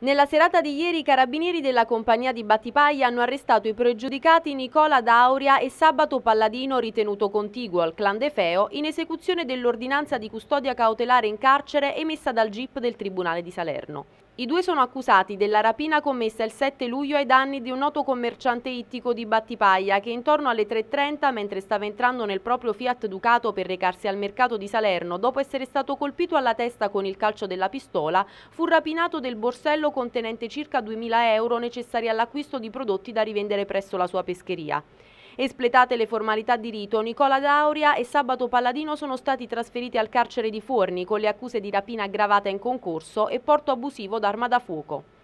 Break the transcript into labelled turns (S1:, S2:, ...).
S1: Nella serata di ieri i carabinieri della compagnia di Battipaglia hanno arrestato i pregiudicati Nicola D'Auria e Sabato Palladino ritenuto contiguo al clan De Feo in esecuzione dell'ordinanza di custodia cautelare in carcere emessa dal GIP del Tribunale di Salerno. I due sono accusati della rapina commessa il 7 luglio ai danni di un noto commerciante ittico di Battipaglia che intorno alle 3.30 mentre stava entrando nel proprio Fiat Ducato per recarsi al mercato di Salerno dopo essere stato colpito alla testa con il calcio della pistola fu rapinato del borsello quello contenente circa 2.000 euro necessari all'acquisto di prodotti da rivendere presso la sua pescheria. Espletate le formalità di rito, Nicola D'Auria e Sabato Palladino sono stati trasferiti al carcere di Forni con le accuse di rapina aggravata in concorso e porto abusivo d'arma da fuoco.